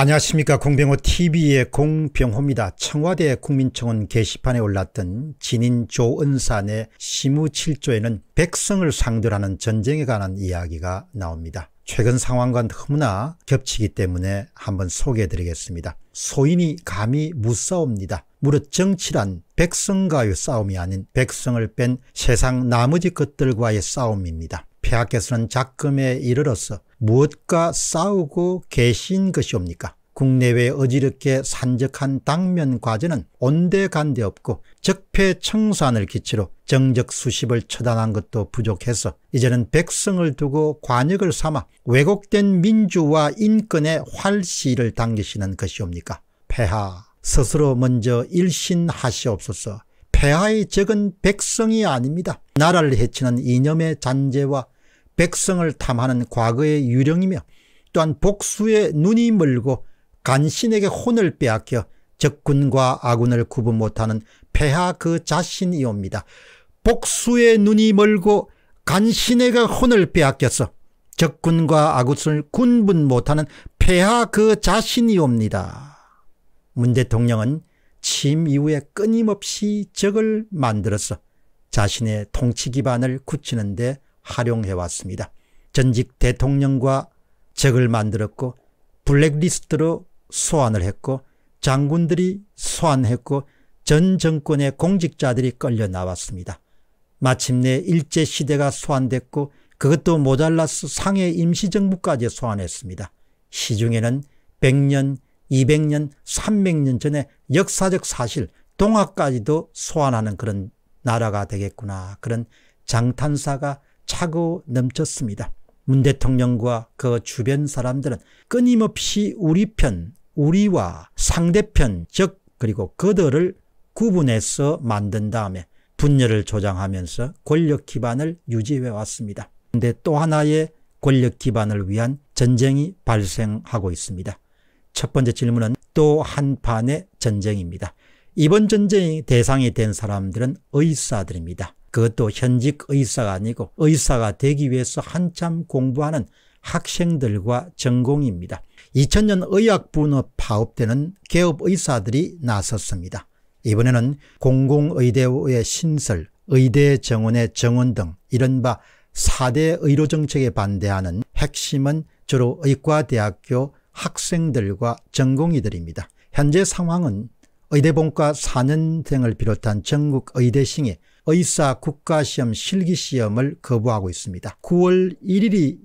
안녕하십니까 공병호TV의 공병호입니다. 청와대 국민청원 게시판에 올랐던 진인 조은산의 시무 7조에는 백성을 상대로 하는 전쟁에 관한 이야기가 나옵니다. 최근 상황과 너무나 겹치기 때문에 한번 소개해드리겠습니다. 소인이 감히 무싸웁니다. 무릇 정치란 백성과의 싸움이 아닌 백성을 뺀 세상 나머지 것들과의 싸움입니다. 폐하께서는 작금에 이르러서 무엇과 싸우고 계신 것이옵니까? 국내외 어지럽게 산적한 당면 과제는 온데간데 없고 적폐청산을 기치로 정적 수십을 처단한 것도 부족해서 이제는 백성을 두고 관역을 삼아 왜곡된 민주와 인권의 활시를 당기시는 것이옵니까? 폐하 스스로 먼저 일신하시옵소서 폐하의 적은 백성이 아닙니다. 나라를 해치는 이념의 잔재와 백성을 탐하는 과거의 유령이며 또한 복수의 눈이 멀고 간신에게 혼을 빼앗겨 적군과 아군을 구분 못하는 폐하 그 자신이옵니다. 복수의 눈이 멀고 간신에게 혼을 빼앗겨서 적군과 아군을 군분 못하는 폐하 그 자신이옵니다. 문 대통령은 취임 이후에 끊임없이 적을 만들어서 자신의 통치 기반을 굳히는 데 활용해왔습니다. 전직 대통령과 적을 만들었고 블랙리스트로 소환을 했고 장군들이 소환했고 전 정권의 공직자들이 끌려 나왔습니다. 마침내 일제시대가 소환됐고 그것도 모자라스 상해 임시정부까지 소환했습니다. 시중에는 100년, 200년, 300년 전에 역사적 사실, 동화까지도 소환하는 그런 나라가 되겠구나. 그런 장탄사가 차고 넘쳤습니다. 문 대통령과 그 주변 사람들은 끊임없이 우리 편, 우리와 상대편, 즉 그리고 그들을 구분해서 만든 다음에 분열을 조장하면서 권력 기반을 유지해 왔습니다. 그런데 또 하나의 권력 기반을 위한 전쟁이 발생하고 있습니다. 첫 번째 질문은 또 한판의 전쟁입니다. 이번 전쟁의 대상이 된 사람들은 의사들입니다. 그것도 현직 의사가 아니고 의사가 되기 위해서 한참 공부하는 학생들과 전공입니다. 2000년 의학 분업 파업되는 개업 의사들이 나섰습니다. 이번에는 공공의대의 신설, 의대 정원의 정원 등 이른바 4대 의료 정책에 반대하는 핵심은 주로 의과대학교 학생들과 전공의들입니다. 현재 상황은 의대본과 4년생을 비롯한 전국 의대생의 의사 국가시험 실기시험을 거부하고 있습니다. 9월 1일이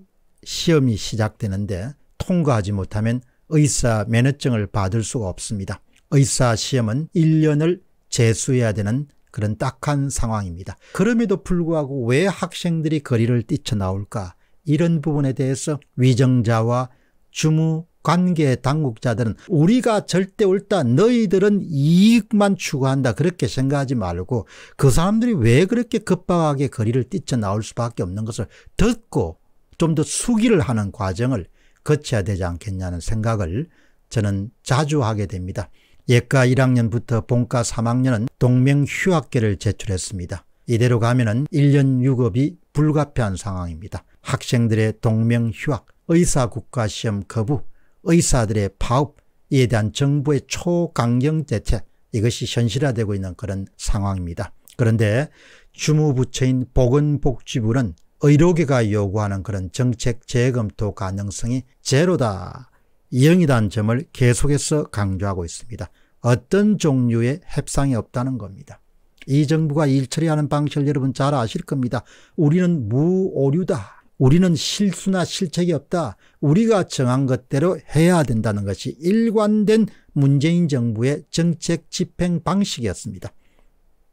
시험이 시작되는데 통과하지 못하면 의사 면허증을 받을 수가 없습니다. 의사 시험은 1년을 재수해야 되는 그런 딱한 상황입니다. 그럼에도 불구하고 왜 학생들이 거리를 뛰쳐나올까 이런 부분에 대해서 위정자와 주무 관계 당국자들은 우리가 절대 옳다 너희들은 이익만 추구한다 그렇게 생각하지 말고 그 사람들이 왜 그렇게 급박하게 거리를 뛰쳐나올 수밖에 없는 것을 듣고 좀 더 수기를 하는 과정을 거쳐야 되지 않겠냐는 생각을 저는 자주 하게 됩니다. 예과 1학년부터 본과 3학년은 동맹 휴학계를 제출했습니다. 이대로 가면은 1년 6급이 불가피한 상황입니다. 학생들의 동맹 휴학, 의사국가시험 거부, 의사들의 파업, 에 대한 정부의 초강경 대책, 이것이 현실화되고 있는 그런 상황입니다. 그런데 주무부처인 보건복지부는 의료계가 요구하는 그런 정책 재검토 가능성이 제로다, 영이다는 점을 계속해서 강조하고 있습니다. 어떤 종류의 협상이 없다는 겁니다. 이 정부가 일 처리하는 방식을 여러분 잘 아실 겁니다. 우리는 무오류다. 우리는 실수나 실책이 없다. 우리가 정한 것대로 해야 된다는 것이 일관된 문재인 정부의 정책 집행 방식이었습니다.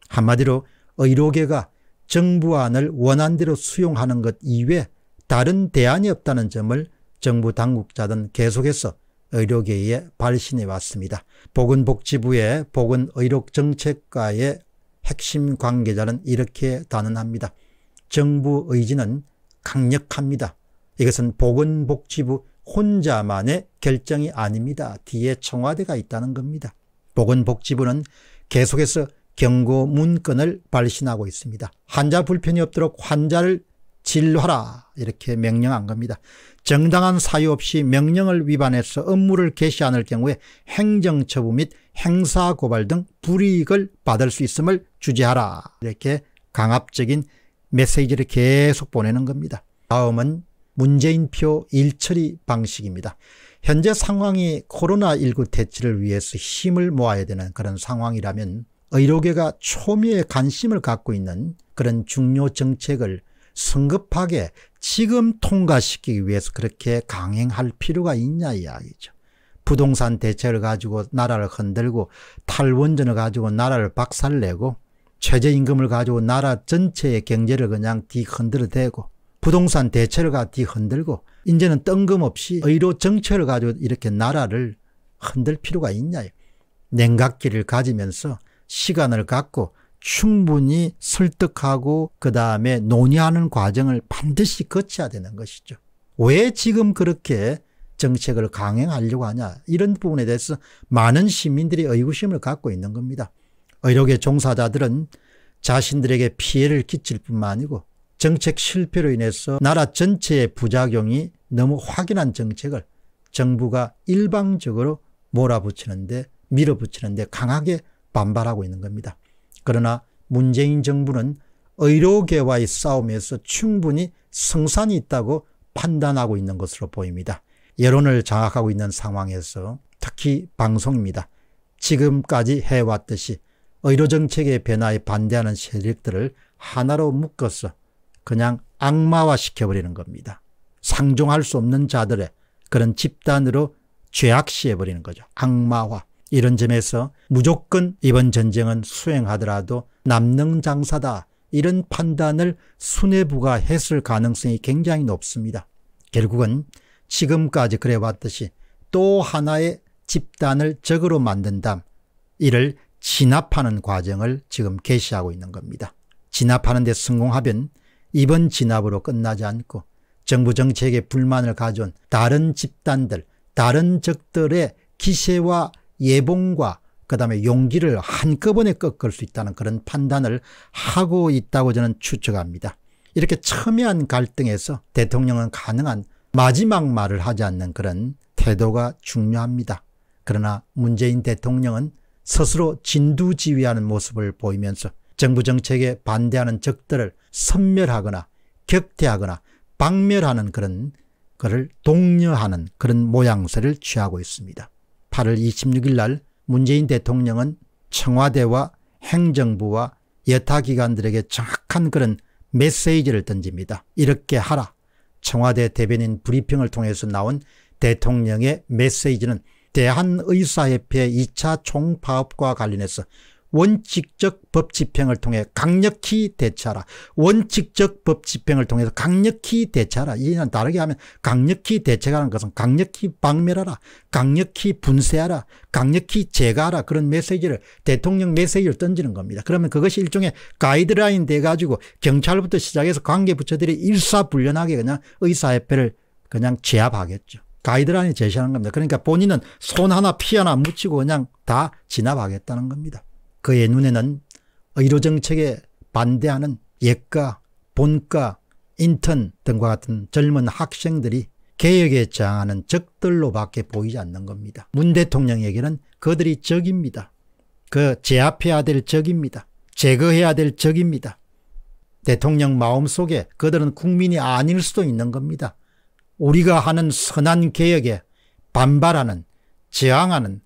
한마디로 의료계가 정부안을 원한대로 수용하는 것 이외 다른 대안이 없다는 점을 정부 당국자들은 계속해서 의료계에 발신해 왔습니다. 보건복지부의 보건의료정책과의 핵심 관계자는 이렇게 단언합니다. 정부 의지는 강력합니다. 이것은 보건복지부 혼자만의 결정이 아닙니다. 뒤에 청와대가 있다는 겁니다. 보건복지부는 계속해서 경고 문건을 발신하고 있습니다. 환자 불편이 없도록 환자를 진료하라 이렇게 명령한 겁니다. 정당한 사유 없이 명령을 위반해서 업무를 개시 않을 경우에 행정처분 및 행사고발 등 불이익을 받을 수 있음을 주제하라 이렇게 강압적인 메시지를 계속 보내는 겁니다. 다음은 문재인표 일처리 방식입니다. 현재 상황이 코로나19 대치를 위해서 힘을 모아야 되는 그런 상황이라면 의료계가 초미의 관심을 갖고 있는 그런 중요 정책을 성급하게 지금 통과시키기 위해서 그렇게 강행할 필요가 있냐 이야기죠. 부동산 대책을 가지고 나라를 흔들고 탈원전을 가지고 나라를 박살내고 최저임금을 가지고 나라 전체의 경제를 그냥 뒤흔들어 대고 부동산 대체를 가 뒤흔들고 이제는 뜬금없이 의료 정책을 가지고 이렇게 나라를 흔들 필요가 있냐. 냉각기를 가지면서 시간을 갖고 충분히 설득하고 그 다음에 논의하는 과정을 반드시 거쳐야 되는 것이죠. 왜 지금 그렇게 정책을 강행하려고 하냐 이런 부분에 대해서 많은 시민들이 의구심을 갖고 있는 겁니다. 의료계 종사자들은 자신들에게 피해를 끼칠 뿐만 아니고 정책 실패로 인해서 나라 전체의 부작용이 너무 확연한 정책을 정부가 일방적으로 몰아붙이는데 밀어붙이는데 강하게 반발하고 있는 겁니다. 그러나 문재인 정부는 의료계와의 싸움에서 충분히 성산이 있다고 판단하고 있는 것으로 보입니다. 여론을 장악하고 있는 상황에서 특히 방송입니다. 지금까지 해왔듯이 의료정책의 변화에 반대하는 세력들을 하나로 묶어서 그냥 악마화시켜버리는 겁니다. 상종할 수 없는 자들의 그런 집단으로 죄악시해버리는 거죠. 악마화. 이런 점에서 무조건 이번 전쟁은 수행하더라도 남능장사다 이런 판단을 수뇌부가 했을 가능성이 굉장히 높습니다. 결국은 지금까지 그래왔듯이 또 하나의 집단을 적으로 만든 다 이를 진압하는 과정을 지금 개시하고 있는 겁니다. 진압하는 데 성공하면 이번 진압으로 끝나지 않고 정부 정책에 불만을 가져온 다른 집단들, 다른 적들의 기세와 예봉과 그 다음에 용기를 한꺼번에 꺾을 수 있다는 그런 판단을 하고 있다고 저는 추측합니다. 이렇게 첨예한 갈등에서 대통령은 가능한 마지막 말을 하지 않는 그런 태도가 중요합니다. 그러나 문재인 대통령은 스스로 진두지휘하는 모습을 보이면서 정부 정책에 반대하는 적들을 섬멸하거나 격퇴하거나 박멸하는 그런 그를 독려하는 그런 모양새를 취하고 있습니다. 8월 26일 날 문재인 대통령은 청와대와 행정부와 여타기관들에게 정확한 그런 메시지를 던집니다. 이렇게 하라. 청와대 대변인 브리핑을 통해서 나온 대통령의 메시지는 대한의사협회 2차 총파업과 관련해서 원칙적 법 집행을 통해 강력히 대처하라. 원칙적 법 집행을 통해서 강력히 대처하라. 이는 다르게 하면 강력히 대처하는 것은 강력히 박멸하라. 강력히 분쇄하라. 강력히 제거하라. 그런 메시지를 대통령 메시지를 던지는 겁니다. 그러면 그것이 일종의 가이드라인 돼가지고 경찰부터 시작해서 관계부처들이 일사불련하게 그냥 의사협회를 그냥 제압하겠죠. 가이드라인이 제시하는 겁니다. 그러니까 본인은 손 하나 피 하나 묻히고 그냥 다 진압하겠다는 겁니다. 그의 눈에는 의료정책에 반대하는 예과, 본과, 인턴 등과 같은 젊은 학생들이 개혁에 저항하는 적들로밖에 보이지 않는 겁니다. 문 대통령에게는 그들이 적입니다. 그 제압해야 될 적입니다. 제거해야 될 적입니다. 대통령 마음속에 그들은 국민이 아닐 수도 있는 겁니다. 우리가 하는 선한 개혁에 반발하는 저항하는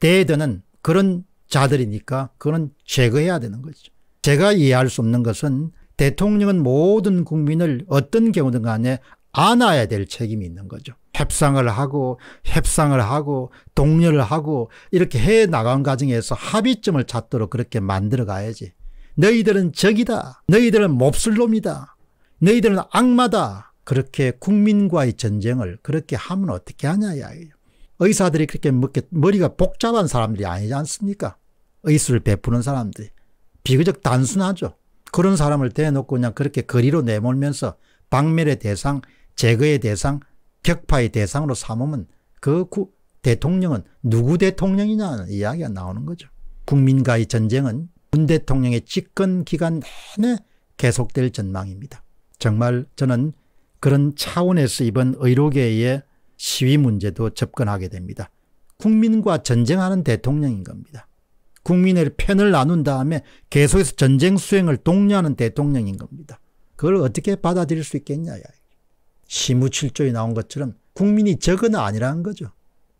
대드는 그런 자들이니까 그는 제거해야 되는 거죠. 제가 이해할 수 없는 것은 대통령은 모든 국민을 어떤 경우든 간에 안아야 될 책임이 있는 거죠. 협상을 하고 협상을 하고 독려를 하고 이렇게 해 나간 과정에서 합의점을 찾도록 그렇게 만들어 가야지. 너희들은 적이다. 너희들은 몹쓸 놈이다. 너희들은 악마다. 그렇게 국민과의 전쟁을 그렇게 하면 어떻게 하냐 이야기예요. 의사들이 그렇게 머리가 복잡한 사람들이 아니지 않습니까? 의술을 베푸는 사람들이. 비교적 단순하죠. 그런 사람을 대놓고 그냥 그렇게 거리로 내몰면서 박멸의 대상, 제거의 대상, 격파의 대상으로 삼으면 그 구, 대통령은 누구 대통령이냐는 이야기가 나오는 거죠. 국민과의 전쟁은 문 대통령의 집권 기간 내내 계속될 전망입니다. 정말 저는 그런 차원에서 이번 의료계에 의 시위 문제도 접근하게 됩니다. 국민과 전쟁하는 대통령인 겁니다. 국민의 편을 나눈 다음에 계속해서 전쟁 수행을 독려하는 대통령인 겁니다. 그걸 어떻게 받아들일 수 있겠냐. 시무칠조에 나온 것처럼 국민이 적은 아니라는 거죠.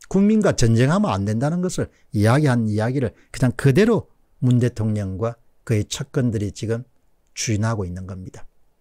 국민과 전쟁하면 안 된다는 것을 이야기한 이야기를 그냥 그대로 문 대통령과 그의 측근들이 지금 주인하고 있는 겁니다.